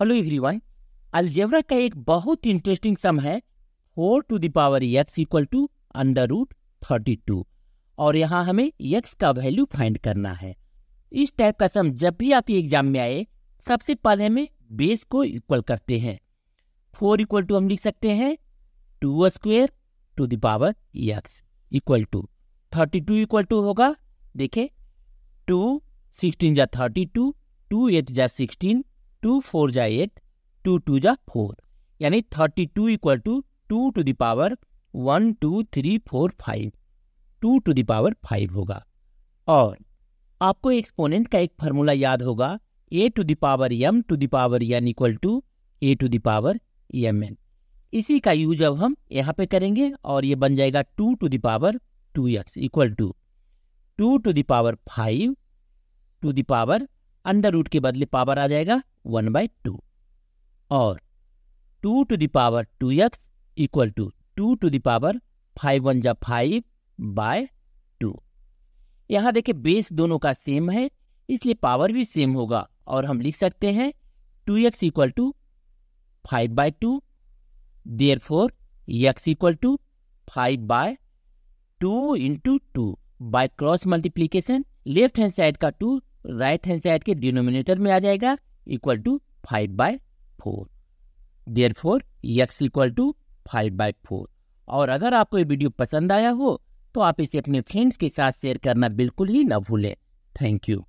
hello everyone algebra का एक बहुत इंटरेस्टिंग सम है four to the power x equal to under root thirty two और यहाँ हमें एक्स का वैल्यू फाइंड करना है इस टाइप का सम जब भी आपके एग्जाम में आए सबसे पहले हमें बेस को इक्वल करते हैं फोर इक्वल टू हम लिख सकते हैं two square to the power x equal to thirty two equal to होगा देखे टू सिक्सटीन जा थर्टी टू टू एट जा सिक्सटीन टू फोर जा एट टू टू जा फोर यानी thirty two equal to two to the power one two three four five two to the power five होगा और आपको एक्सपोनेंट का एक फार्मूला याद होगा a to the power m to the power n equal to A to the power m n इसी का use अब हम यहाँ पे करेंगे और ये बन जाएगा two to the power two x equal to two to the power five to the power under root के बदले पावर आ जाएगा वन बाई टू और two to the power two x equal to two to the power five one जा five by two यहां देखे base दोनों का सेम है इसलिए पावर भी सेम होगा और हम लिख सकते हैं two x equal to five by two there four x equal to five by two into two by cross multiplication left hand side का टू राइट हैंड साइड के डिनोमिनेटर में आ जाएगा equal to five by four there four x equal to five by four और अगर आपको ये video पसंद आया हो तो आप इसे अपने फ्रेंड्स के साथ शेयर करना बिल्कुल ही ना भूलें थैंक यू